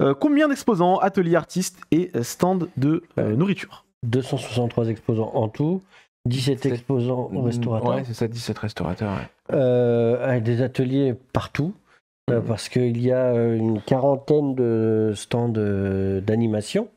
Euh, combien d'exposants, ateliers artistes et stands de euh, nourriture 263 exposants en tout, 17 exposants au mm, restaurateur. Ouais, c'est ça, 17 restaurateurs. Euh, des ateliers partout, mm. parce qu'il y a une quarantaine de stands d'animation.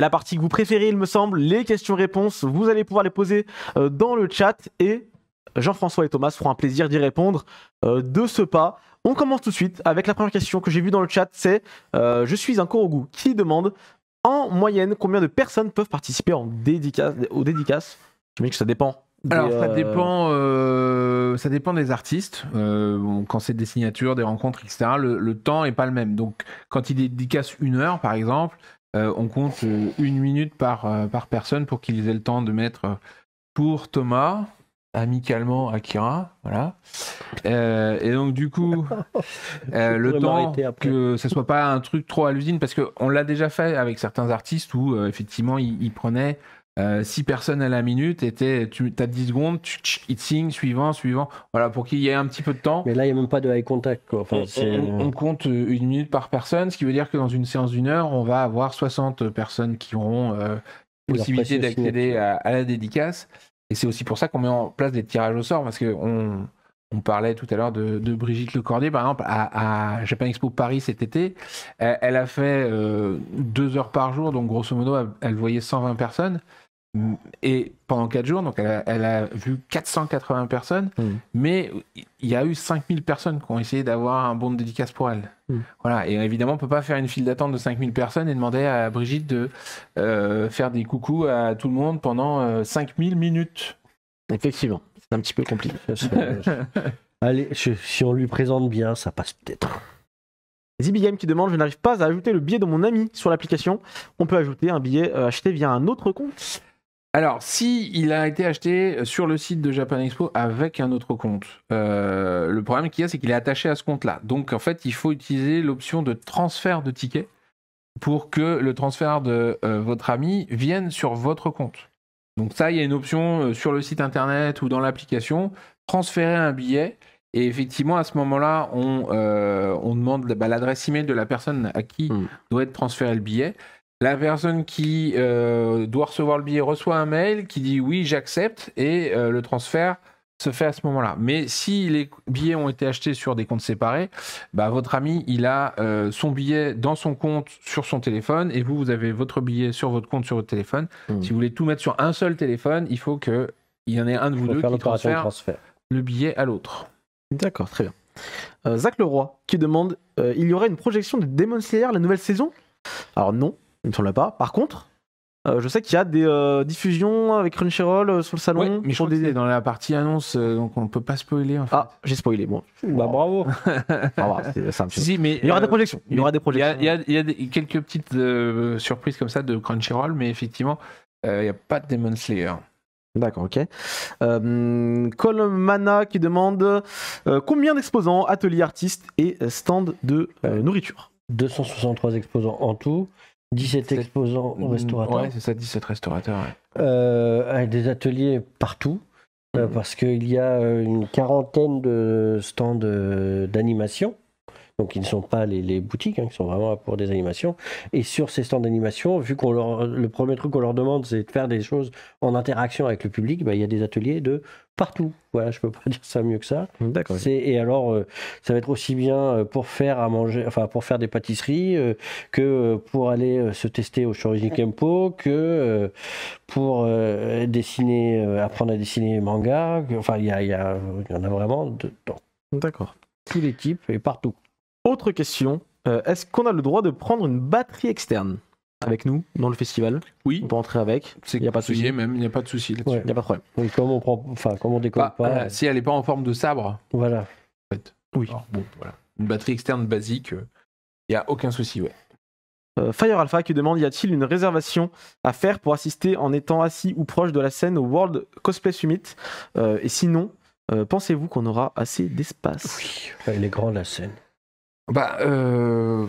la partie que vous préférez, il me semble. Les questions-réponses, vous allez pouvoir les poser euh, dans le chat et Jean-François et Thomas feront un plaisir d'y répondre euh, de ce pas. On commence tout de suite avec la première question que j'ai vue dans le chat, c'est euh, Je suis un goût qui demande en moyenne combien de personnes peuvent participer en dédicace, aux dédicaces Je me dis que ça dépend Alors ça dépend, ça dépend des artistes. quand c'est des signatures, des rencontres, etc. Le, temps n'est pas le même. Donc quand il dédicace une heure, par exemple, euh, on compte euh, une minute par, euh, par personne pour qu'ils aient le temps de mettre pour Thomas, amicalement Akira, voilà. et donc du coup, le temps que ce soit pas un truc trop à l'usine, parce qu'on l'a déjà fait avec certains artistes où effectivement ils prenaient 6 euh, personnes à la minute, et tu as 10 secondes, tu, tch, sing, suivant, suivant, voilà, pour qu'il y ait un petit peu de temps. Mais là, il n'y a même pas de high contact. Quoi. Euh, on, compte une minute par personne, ce qui veut dire que dans une séance d'une heure, on va avoir 60 personnes qui auront euh, possibilité d'accéder à, à, la dédicace. Et c'est aussi pour ça qu'on met en place des tirages au sort, parce que on, on parlait tout à l'heure de, Brigitte Lecordier, par exemple, à, Japan Expo Paris cet été. Elle, a fait euh, deux heures par jour, donc grosso modo, elle, voyait 120 personnes. Mm. Et pendant quatre jours, donc elle a, vu 480 personnes, mm. mais il y a eu 5000 personnes qui ont essayé d'avoir un bon de dédicace pour elle. Mm. Voilà, et évidemment, on peut pas faire une file d'attente de 5000 personnes et demander à Brigitte de euh, faire des coucous à tout le monde pendant 5000 euh, minutes. Effectivement c'est un petit peu compliqué. Euh, allez, si on lui présente bien, ça passe peut-être. Zibigame qui demande Je n'arrive pas à ajouter le billet de mon ami sur l'application. On peut ajouter un billet euh, acheté via un autre compte alors, si il a été acheté euh, sur le site de Japan Expo avec un autre compte, le problème qu'il y a, c'est qu'il est attaché à ce compte-là. Donc, en fait, il faut utiliser l'option de transfert de ticket pour que le transfert de votre ami vienne sur votre compte. Donc ça, il y a une option euh, sur le site internet ou dans l'application, transférer un billet. Et effectivement, à ce moment-là, on, euh, on demande bah, l'adresse email de la personne à qui hmm. doit être transféré le billet. La personne qui euh, doit recevoir le billet reçoit un mail qui dit oui, j'accepte et le transfert se fait à ce moment-là. Mais si les billets ont été achetés sur des comptes séparés, bah, votre ami, il a euh, son billet dans son compte sur son téléphone et vous, vous avez votre billet sur votre compte sur votre téléphone. Hmm. Si vous voulez tout mettre sur un seul téléphone, il faut qu'il y en ait un de vous deux qui transfère, transfert. le billet à l'autre. D'accord, très bien. Euh, Zach Leroy qui demande euh, il y aurait une projection de Demon Slayer la nouvelle saison Alors non, il ne semble pas. Par contre, euh, je sais qu'il y a des euh, diffusions avec Crunchyroll euh, sur le salon. Ouais, mais je dans la partie annonce, donc on ne peut pas spoiler. Ah, j'ai spoilé, bah, bon. Bah bravo. mais, il y aura des projections. Il y aura des projections. Il y a, quelques petites surprises comme ça de Crunchyroll, mais effectivement, il n'y a pas de Demon Slayer. D'accord, ok. Colmana qui demande combien d'exposants, ateliers artistes et stands de nourriture 263 exposants en tout. 17 exposants au mm, restaurateur. Ouais, c'est ça, 17 restaurateurs. Ouais. Euh, des ateliers partout, euh, mm. parce qu'il y a euh, une quarantaine de stands d'animation donc ils ne sont pas les, boutiques, qui hein, sont vraiment pour des animations. Et sur ces stands d'animation, vu qu'on le premier truc qu'on leur demande, c'est de faire des choses en interaction avec le public, bah, il y a des ateliers de partout. Voilà, je peux pas dire ça mieux que ça. D'accord. Et alors, euh, ça va être aussi bien euh, pour faire à manger, enfin pour faire des pâtisseries euh, que pour aller se tester au Shoriji Kempo, que pour dessiner, apprendre à dessiner manga. mangas, enfin, il y, en a vraiment dedans. D'accord. Tous les types et partout. Autre question, euh, est-ce qu'on a le droit de prendre une batterie externe avec nous dans le festival Oui. On peut entrer avec. Il n'y a pas de souci. Même il n'y a pas de souci. Il n'y a pas de problème. Donc comme on prend, enfin on décolle bah, euh, si elle n'est pas en forme de sabre. Voilà. En fait. Oui. voilà. Une batterie externe basique, il euh, n'y a aucun souci, ouais. Fire Alpha qui demande y a-t-il une réservation à faire pour assister en étant assis ou proche de la scène au World Cosplay Summit Et sinon, pensez-vous qu'on aura assez d'espace Oui, elle est grande la scène. Bah, euh,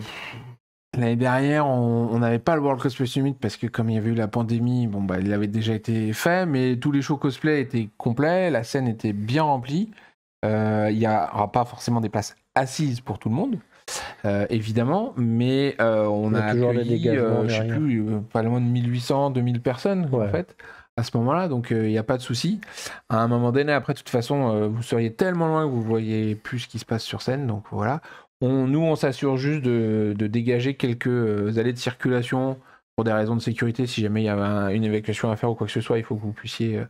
l'année dernière, on n'avait pas le World Cosplay Summit parce que comme il y avait eu la pandémie, bon bah, il avait déjà été fait, mais tous les shows cosplay étaient complets, la scène était bien remplie. Euh, il n'y aura pas forcément des places assises pour tout le monde. Euh, évidemment, mais on, a, toujours accueilli, je sais plus, pas loin de 1800, 2000 personnes en fait à ce moment-là, donc il n'y a pas de souci. À un moment donné, après, de toute façon, vous seriez tellement loin que vous ne voyez plus ce qui se passe sur scène, donc voilà nous, on s'assure juste de, dégager quelques euh, allées de circulation pour des raisons de sécurité. Si jamais il y avait une évacuation à faire ou quoi que ce soit, il faut que vous puissiez euh,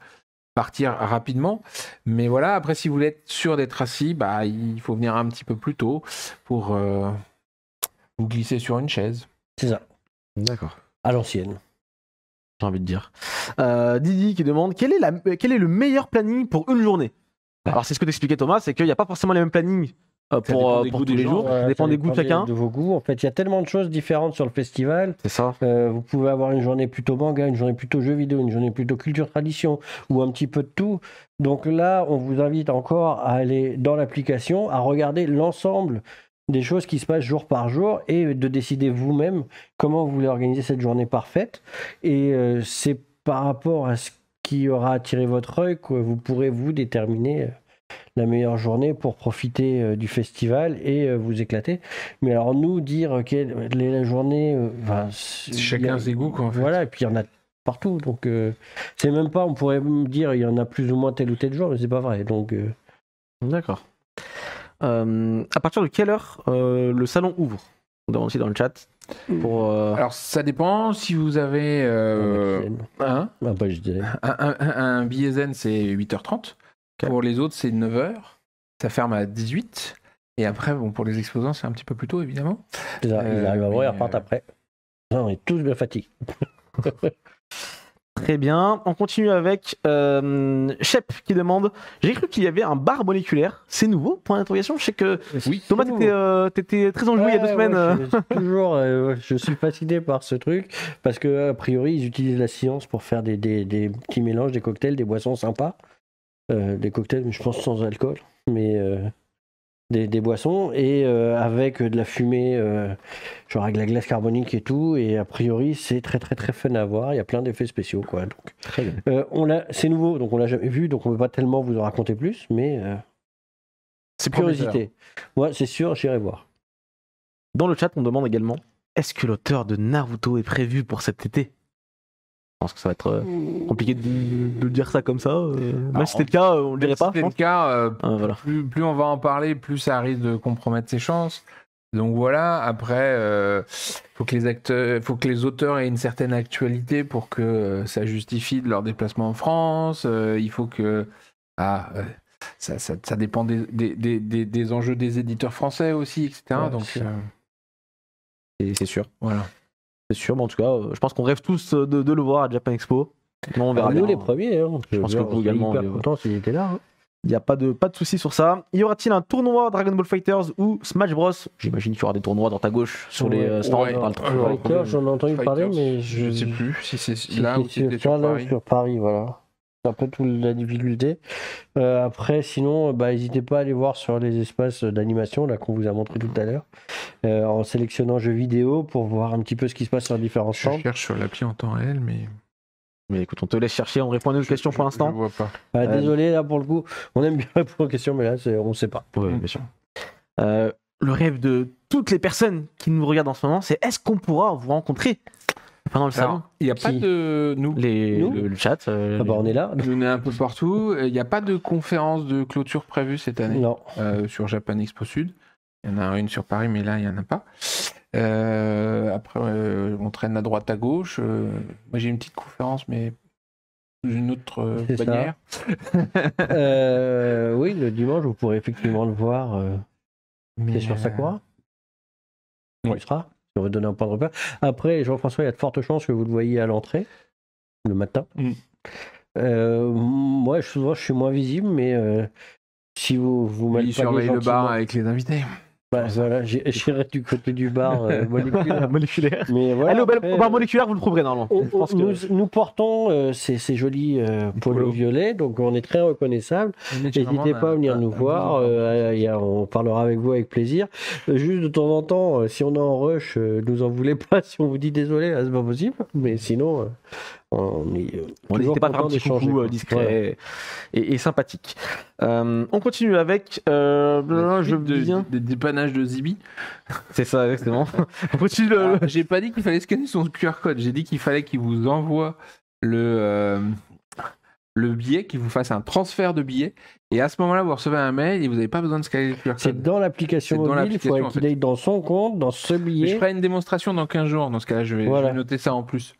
partir rapidement. Mais voilà, après, si vous voulez être sûr d'être assis, bah, il faut venir un petit peu plus tôt pour euh, vous glisser sur une chaise. C'est ça. D'accord. À l'ancienne. J'ai envie de dire. Didi qui demande quel est, quel est le meilleur planning pour une journée Alors, c'est ce que t'expliquais Thomas, c'est qu'il n'y a pas forcément les mêmes plannings euh, pour, euh, tous les jours. ça dépend des goûts de chacun. De vos goûts. En fait, il y a tellement de choses différentes sur le festival. C'est ça. Euh, vous pouvez avoir une journée plutôt manga, une journée plutôt jeux vidéo, une journée plutôt culture tradition ou un petit peu de tout. Donc là, on vous invite encore à aller dans l'application, à regarder l'ensemble des choses qui se passent jour par jour et de décider vous-même comment vous voulez organiser cette journée parfaite. Et c'est par rapport à ce qui aura attiré votre œil que vous pourrez vous déterminer la meilleure journée pour profiter euh, du festival et euh, vous éclater. Mais alors nous dire quelle la journée, euh, enfin, chacun ses goûts quoi, en fait. Voilà, et puis il y en a partout, donc c'est même pas, on pourrait me dire il y en a plus ou moins tel ou tel jour, mais c'est pas vrai. Donc d'accord. à partir de quelle heure le salon ouvre On aussi dans le chat. Pour, Alors ça dépend si vous avez hein? un, un, un, billet zen c'est 8h30 pour les autres, c'est 9h. Ça ferme à 18. h Et après, bon, pour les exposants, c'est un petit peu plus tôt, évidemment. ils arrivent à voir et repartent après. Non, on est tous bien fatigués. Très bien. On continue avec euh, Shep qui demande J'ai cru qu'il y avait un bar moléculaire. C'est nouveau Point d'interrogation. Je sais que euh, oui, Thomas, euh, t'étais très enjoué il y a deux semaines. je, toujours, je suis fasciné par ce truc parce que, a priori, ils utilisent la science pour faire des, des petits mélanges, des cocktails, des boissons sympas. Euh, des cocktails, je pense sans alcool, mais euh, des, boissons et euh, avec de la fumée, genre avec de la glace carbonique et tout. Et a priori, c'est très très très fun à voir. Il y a plein d'effets spéciaux, quoi. Donc, on l'a, c'est nouveau, donc on l'a jamais vu, donc on ne peut pas tellement vous en raconter plus, mais c'est curiosité. Moi, c'est sûr, j'irai voir. Dans le chat, on demande également est-ce que l'auteur de Naruto est prévu pour cet été je pense que ça va être euh, hmm. compliqué de, dire ça comme ça. Mais euh. si c'était le cas, on le dirait pas. Si c'était le cas, euh, ah, voilà. plus, on va en parler, plus ça risque de compromettre ses chances. Donc voilà, après, il faut que les acteurs, faut que les auteurs aient une certaine actualité pour que ça justifie de leur déplacement en France. il faut que ah, ça, dépend des, enjeux des éditeurs français aussi, etc. Donc c'est sûr. Voilà sûr, en tout cas, euh, je pense qu'on rêve tous euh, de, le voir à Japan Expo. Non, on ah, verra Nous, les premiers. Hein, je pense que vous également. s'il était là. Hein. Il n'y a pas de, pas de souci sur ça. Y aura-t-il un tournoi Dragon Ball Fighters ou Smash Bros J'imagine qu'il y aura des tournois dans ta gauche sur les euh, stands. Ouais, hein. j'en ai entendu parler, mais je ne sais plus si c'est là ou si Sur Paris voilà un peu toute la difficulté. Euh, après, sinon, bah, n'hésitez pas à aller voir sur les espaces d'animation là qu'on vous a montré tout à l'heure, euh, en sélectionnant jeux vidéo pour voir un petit peu ce qui se passe sur différents champs. Je cherche sur l'appli en temps réel, mais. Mais écoute, on te laisse chercher, on répond à nos questions pour l'instant. Bah, euh, désolé, là pour le coup, on aime bien répondre aux questions, mais là on ne sait pas. Oui, bien sûr. le rêve de toutes les personnes qui nous regardent en ce moment, c'est est-ce qu'on pourra vous rencontrer dans le salon. Il n'y a pas de nous. le, chat. Euh, ah bah, on est là. On est un peu partout. Il n'y a pas de conférence de clôture prévue cette année Non. Euh, sur Japan Expo Sud. Il y en a une sur Paris, mais là, il y en a pas. Euh, après, on traîne à droite, à gauche. moi, j'ai une petite conférence, mais une autre bannière. oui, le dimanche, vous pourrez effectivement le voir. euh, Mais, C'est sur Sakura. Il sera on donner un point de repère. Après, Jean-François, il y a de fortes chances que vous le voyez à l'entrée, le matin. moi, mm. souvent, euh, je suis moins visible, mais euh, si vous vous m'avez il surveille le bar avec les invités. Bah, j'irai du côté du bar euh, moléculaire. Mais au, bar euh, moléculaire, vous le trouverez normalement. nous, portons euh, ces, jolis polos violets, donc on est très reconnaissables. N'hésitez pas à venir nous voir, on parlera avec vous avec plaisir. Juste de temps en temps, si on est en rush, nous en voulez pas si on vous dit désolé, c'est pas possible. Mais sinon, on euh, n'était pas vraiment un petit euh, discret et, et, sympathique. Euh, on continue avec je de, Des dépannages de Zibi. C'est ça, exactement. Ah, j'ai pas dit qu'il fallait scanner son QR code, j'ai dit qu'il fallait qu'il vous envoie le, le billet, qu'il vous fasse un transfert de billet. Et à ce moment-là, vous recevez un mail et vous n'avez pas besoin de scanner le QR code. C'est dans l'application mobile, il faut qu'il aille dans son compte, dans ce billet. je ferai une démonstration dans 15 jours, dans ce cas-là, je vais noter ça en plus.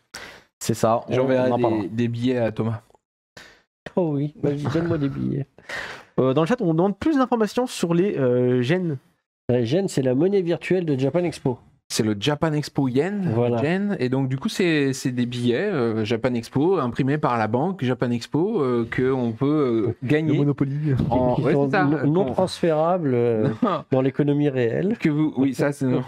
C'est ça. J'enverrai des, des, billets à Thomas. Oh oui, donne-moi des billets. Euh, dans le chat, on demande plus d'informations sur les euh, gènes. Les gènes, c'est la monnaie virtuelle de Japan Expo. C'est le Japan Expo Yen, Et donc, du coup, c'est des billets euh, Japan Expo imprimés par la banque Japan Expo qu'on peut gagner. Monopoly. En... non, transférable transférables dans l'économie réelle. Que vous... Oui, ça, c'est.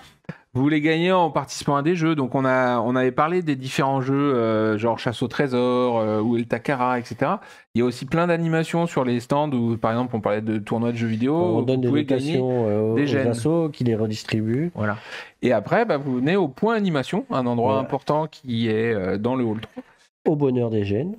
Vous voulez gagner en participant à des jeux. Donc, on, a, on avait parlé des différents jeux, euh, genre Chasse au Trésor, euh, ou El Takara, etc. Il y a aussi plein d'animations sur les stands où, par exemple, on parlait de tournois de jeux vidéo. On donne des animations euh, des aux assos qui les redistribuent. Voilà. Et après, bah, vous venez au point animation, un endroit important qui est dans le hall 3. Au bonheur des gènes.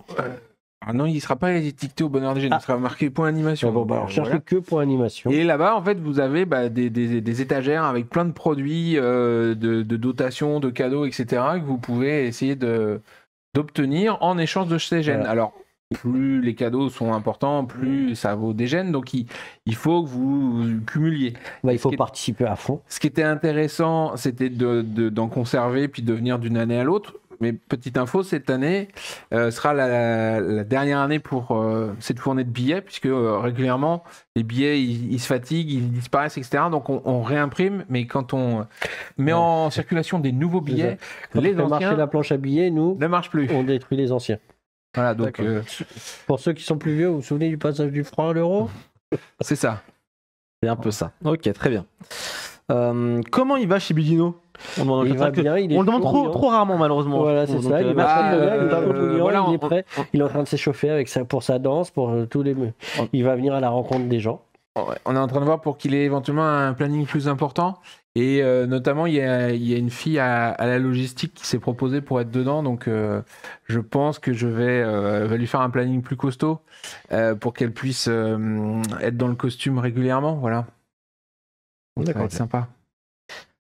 Ah non, il ne sera pas étiqueté au bonheur des gènes, il ah. sera marqué point animation. Ah bon, bah, que point animation. Et là-bas, en fait, vous avez bah, des, étagères avec plein de produits, euh, de, dotations, de cadeaux, etc., que vous pouvez essayer d'obtenir en échange de ces gènes. Alors, plus les cadeaux sont importants, plus ça vaut des gènes. Donc, il, faut que vous cumuliez. Bah, il faut participer à fond. Ce qui était intéressant, c'était d'en conserver puis de venir d'une année à l'autre mais petite info, cette année euh, sera la, dernière année pour euh, cette fournée de billets, puisque euh, régulièrement, les billets, ils, se fatiguent, ils disparaissent, etc. Donc on, réimprime, mais quand on met en circulation des nouveaux billets, les on anciens... la planche à billets, nous... Ne marche plus. On détruit les anciens. Voilà, donc... Pour ceux qui sont plus vieux, vous vous souvenez du passage du franc à l'euro C'est ça. C'est un peu ça. Ok, très bien. Euh, comment il va chez Bidino on, le demande trop, rarement malheureusement. Voilà, c'est ça. il, est ah, il prêt. il est en train de s'échauffer avec pour sa danse, pour euh, tous les. Il va venir à la rencontre des gens. On est en train de voir pour qu'il ait éventuellement un planning plus important. Et euh, notamment, il y, a, une fille à, la logistique qui s'est proposée pour être dedans. Donc, je pense que je vais, vais, lui faire un planning plus costaud pour qu'elle puisse être dans le costume régulièrement. Voilà. D'accord. C'est sympa.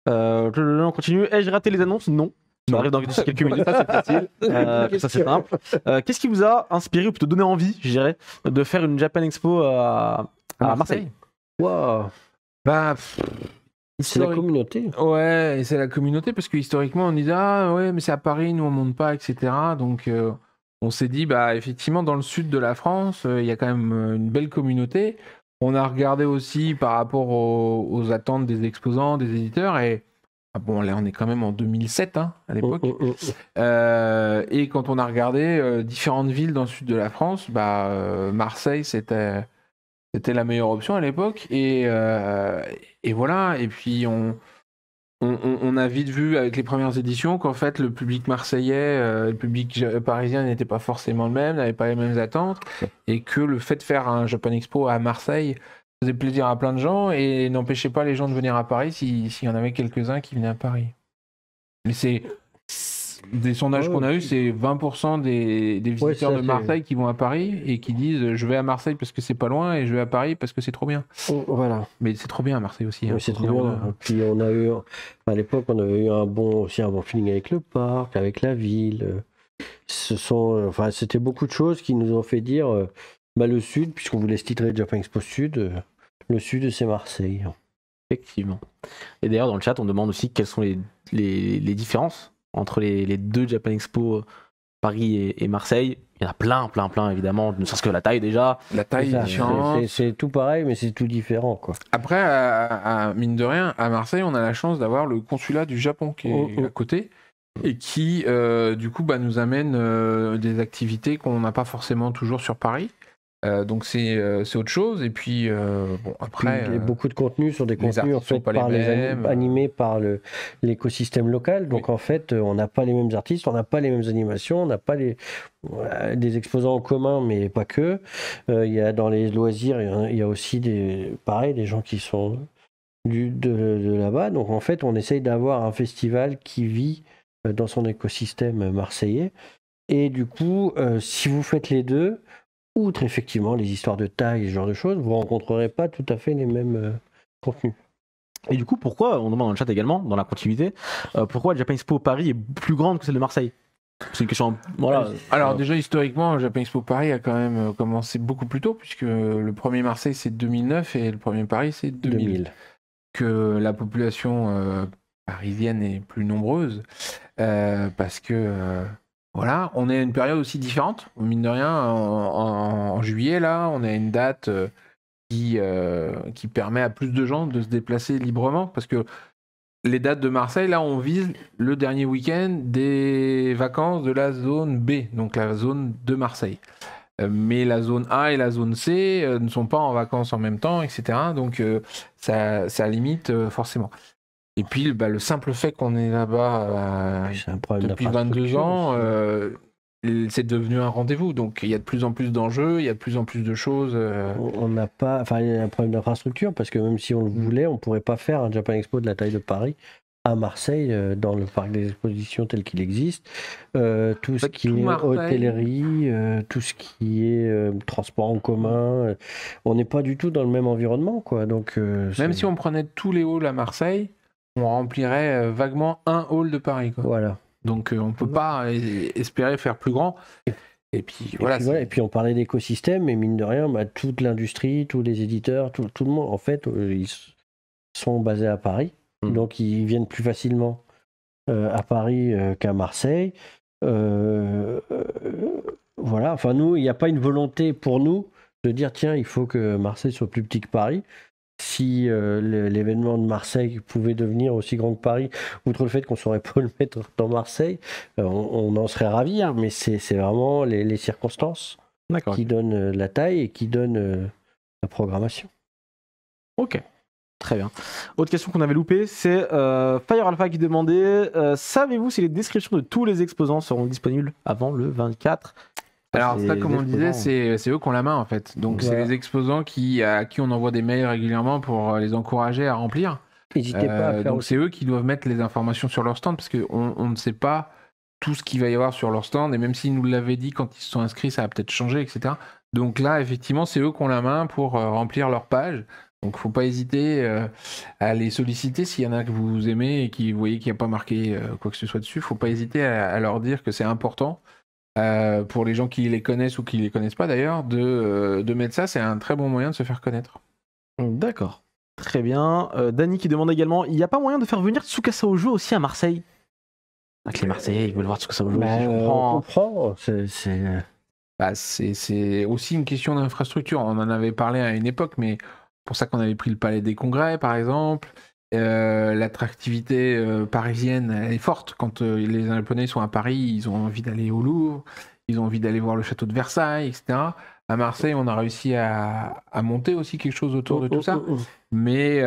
on euh, continue. Ai-je raté les annonces Non. Ça dans quelques minutes. ça, c'est facile. Euh, ça, c'est simple. Euh, qu'est-ce qui vous a inspiré ou plutôt donné envie, je dirais, de faire une Japan Expo à, Marseille, Waouh Bah. C'est la communauté. Ouais, c'est la communauté parce que historiquement on disait « ah ouais mais c'est à Paris, nous on monte pas, etc. Donc on s'est dit bah effectivement dans le sud de la France il y a quand même une belle communauté. On a regardé aussi par rapport aux, attentes des exposants, des éditeurs, et ah bon, là, on est quand même en 2007 hein, à oh, l'époque. Oh, oh, euh, et quand on a regardé euh, différentes villes dans le sud de la France, bah, euh, Marseille, c'était, c'était la meilleure option à l'époque. et voilà. Et puis, on, on, a vite vu avec les premières éditions qu'en fait le public marseillais, euh, le public parisien n'était pas forcément le même, n'avait pas les mêmes attentes, et que le fait de faire un Japan Expo à Marseille faisait plaisir à plein de gens et n'empêchait pas les gens de venir à Paris s'il y en avait quelques-uns qui venaient à Paris. Mais c'est des sondages qu'on a eu, c'est 20% des, visiteurs de Marseille qui vont à Paris et qui disent je vais à Marseille parce que c'est pas loin et je vais à Paris parce que c'est trop bien. Oh, voilà. Mais c'est trop bien à Marseille aussi. Hein. Oui, c'est trop bien. Euh, puis on a eu, à l'époque, on avait eu un bon, aussi un bon feeling avec le parc, avec la ville. Ce sont, euh, enfin, c'était beaucoup de choses qui nous ont fait dire euh, bah, le Sud, puisqu'on voulait se titrer Japan Expo Sud, le Sud c'est Marseille. Effectivement. Et d'ailleurs, dans le chat, on demande aussi quelles sont les différences entre les, deux Japan Expo euh, Paris et, Marseille. Il y en a plein, plein, plein, évidemment, ne serait-ce que la taille déjà. La taille, c'est tout pareil, mais c'est tout différent. quoi. Après, à, mine de rien, à Marseille, on a la chance d'avoir le consulat du Japon qui est oh, oh. à côté et qui, euh, du coup, bah, nous amène euh, des activités qu'on n'a pas forcément toujours sur Paris. Euh, donc euh, c'est autre chose. Et puis, euh, bon, après. il y beaucoup de contenus sur des contenus en par les animés par l'écosystème local. Donc en fait, on n'a pas les mêmes artistes, on n'a pas les mêmes animations, on n'a pas les, des exposants en commun, mais pas que. il y a dans les loisirs, il y a, aussi des, pareil, des gens qui sont du, de là-bas. Donc en fait, on essaye d'avoir un festival qui vit dans son écosystème marseillais. Et du coup, si vous faites les deux, outre effectivement les histoires de taille, et ce genre de choses, vous rencontrerez pas tout à fait les mêmes euh, contenus. Et du coup, pourquoi, on demande dans le chat également, dans la continuité, euh, pourquoi le Japan Expo Paris est plus grande que celle de Marseille C'est une question. Alors, déjà, historiquement, Japan Expo Paris a quand même euh, commencé beaucoup plus tôt, puisque le premier Marseille, c'est 2009 et le premier Paris, c'est 2000. Que la population parisienne est plus nombreuse, parce que voilà, on est à une période aussi différente. Mine de rien, en, juillet, là, on a une date euh, euh, qui, permet à plus de gens de se déplacer librement. Parce que les dates de Marseille, là, on vise le dernier week-end des vacances de la zone B, donc la zone de Marseille. Euh, mais la zone A et la zone C ne sont pas en vacances en même temps, etc. Donc ça limite forcément. Et puis bah, le simple fait qu'on est là-bas euh, depuis 22 ans, euh, c'est devenu un rendez-vous. Donc il y a de plus en plus d'enjeux, il y a de plus en plus de choses. Euh. On n'a pas, enfin il y a un problème d'infrastructure parce que même si on le mm. voulait, on ne pourrait pas faire un Japan Expo de la taille de Paris à Marseille, dans le parc des expositions tel qu'il existe, bah, tout, ce qui est hôtellerie, tout ce qui est transport en commun, on n'est pas du tout dans le même environnement, quoi. Donc, même si on prenait tous les halls à Marseille, on remplirait euh, vaguement un hall de Paris. Voilà. Donc euh, on ne peut pas euh, espérer faire plus grand. Et puis, voilà, Et puis, on parlait d'écosystème, et mine de rien, bah, toute l'industrie, tous les éditeurs, tout, le monde, en fait, ils sont basés à Paris. Hmm. Donc ils viennent plus facilement à Paris qu'à Marseille. voilà, enfin nous, il n'y a pas une volonté pour nous de dire tiens, il faut que Marseille soit plus petit que Paris si euh, l'événement de Marseille pouvait devenir aussi grand que Paris, outre le fait qu'on ne saurait pas le mettre dans Marseille, euh, on, en serait ravi, hein, mais c'est vraiment les, circonstances qui donnent euh, la taille et qui donnent la programmation. Ok. Très bien. Autre question qu'on avait loupée, c'est Fire Alpha qui demandait Savez-vous si les descriptions de tous les exposants seront disponibles avant le 24 alors ça, comme on disait, c'est eux qui ont la main en fait. Donc c'est les exposants qui, à qui on envoie des mails régulièrement pour euh, les encourager à remplir. N'hésitez pas à euh, faire Donc c'est eux qui doivent mettre les informations sur leur stand parce qu'on on ne sait pas tout ce qu'il va y avoir sur leur stand. Et même s'ils nous l'avaient dit quand ils se sont inscrits, ça a peut-être changé, etc. Donc là, effectivement, c'est eux qui ont la main pour euh, remplir leur page. Donc faut pas hésiter à les solliciter s'il y en a que vous aimez et qui vous voyez qu'il n'y a pas marqué quoi que ce soit dessus. faut pas hésiter à, leur dire que c'est important euh, pour les gens qui les connaissent ou qui les connaissent pas d'ailleurs, de, euh, de mettre ça, c'est un très bon moyen de se faire connaître. D'accord. Très bien. Euh, Dany qui demande également, il n'y a pas moyen de faire venir Tsukasa jeu aussi à Marseille Avec ah, les Marseillais, ils veulent voir Tsukasa Ojo. je bah, comprends. Euh. Bah, c'est... c'est aussi une question d'infrastructure. On en avait parlé à une époque, mais pour ça qu'on avait pris le Palais des Congrès, par exemple. Euh, l'attractivité euh, parisienne est forte. Quand euh, les Japonais sont à Paris, ils ont envie d'aller au Louvre, ils ont envie d'aller voir le château de Versailles, etc. À Marseille, on a réussi à, monter aussi quelque chose autour de tout ça, mm, mm, mm, mais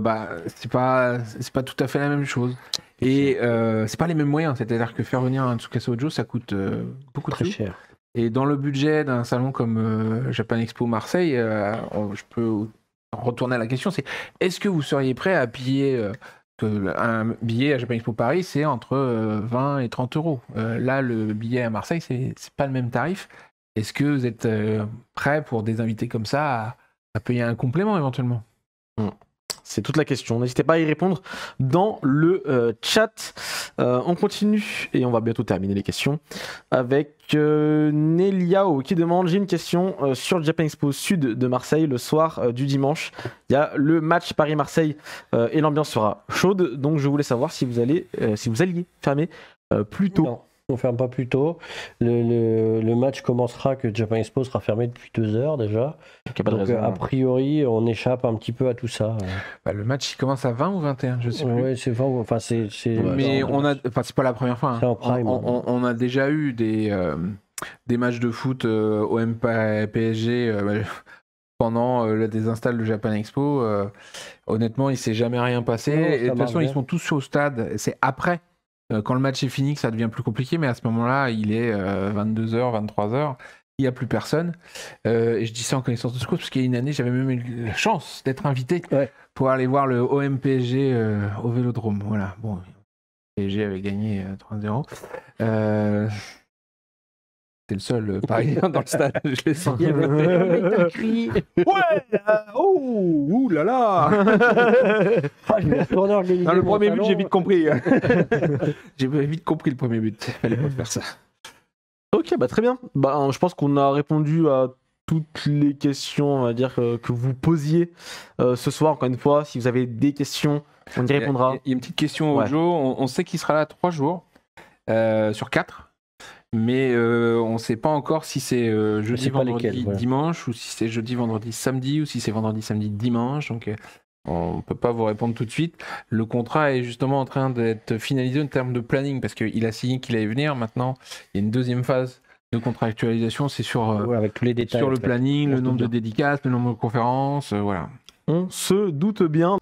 bah, c'est pas c'est pas tout à fait la même chose. Et c'est pas les mêmes moyens. C'est-à-dire que faire venir un Tsukasa Ojo, ça coûte beaucoup très cher. Et dans le budget d'un salon comme Japan Expo Marseille, je peux retourner à la question, c'est est-ce que vous seriez prêt à payer euh, un billet à Japan Expo Paris, c'est entre 20 euh, et 30 euros. Euh, là, le billet à Marseille, c'est pas le même tarif. Est-ce que vous êtes prêt pour des invités comme ça à, payer un complément éventuellement mm. C'est toute la question. N'hésitez pas à y répondre dans le euh, chat. Euh, on continue et on va bientôt terminer les questions avec euh, Neliao qui demande J'ai une question sur le Japan Expo Sud de Marseille le soir du dimanche. Il y a le match Paris-Marseille et l'ambiance sera chaude. Donc je voulais savoir si vous, allez, si vous alliez fermer plus tôt on ferme pas plus tôt. Le, match commencera que Japan Expo sera fermé depuis deux heures déjà. Donc, a, hein. priori, on échappe un petit peu à tout ça. Hein. Bah, le match, il commence à 20 ou 21, je sais pas plus. c'est 20 enfin, c'est. Mais on a, enfin, c'est pas la première fois. Hein. c'est En prime, on, a déjà eu des, euh, des matchs de foot euh, au PSG. Euh, pendant le désinstall de Japan Expo, honnêtement, il s'est jamais rien passé. de toute façon, ils sont tous au stade. C'est après euh, quand le match est fini, ça devient plus compliqué, mais à ce moment-là, il est 22h, euh, 23h, il n'y a plus personne. Euh, et je dis ça en connaissance de cause, parce qu'il y a une année, j'avais même eu la chance d'être invité pour aller voir le OMPG au Vélodrome. Voilà, bon, PSG avait gagné 3-0. Euh, c'est le seul euh, parisien dans le stade, je l'ai senti. ouais euh, Oh Ouh là là Le premier but, j'ai vite compris. j'ai vite compris le premier but. Fallait pas faire ça. Ok, bah très bien. Bah, je pense qu'on a répondu à toutes les questions, on dire, euh, que, vous posiez ce soir. Encore une fois, si vous avez des questions, on y répondra. Il y a, une petite question au Joe. On, sait qu'il sera là trois jours sur quatre mais euh, on ne sait pas encore si c'est euh, jeudi, vendredi, dimanche, ou si c'est jeudi, vendredi, samedi, ou si c'est vendredi, samedi, dimanche. Donc euh, on ne peut pas vous répondre tout de suite. Le contrat est justement en train d'être finalisé en termes de planning, parce qu'il a signé qu'il allait venir. Maintenant, il y a une deuxième phase de contractualisation, c'est sur, avec les détails, sur le planning, le nombre de dédicaces, le nombre de conférences, voilà. On se doute bien.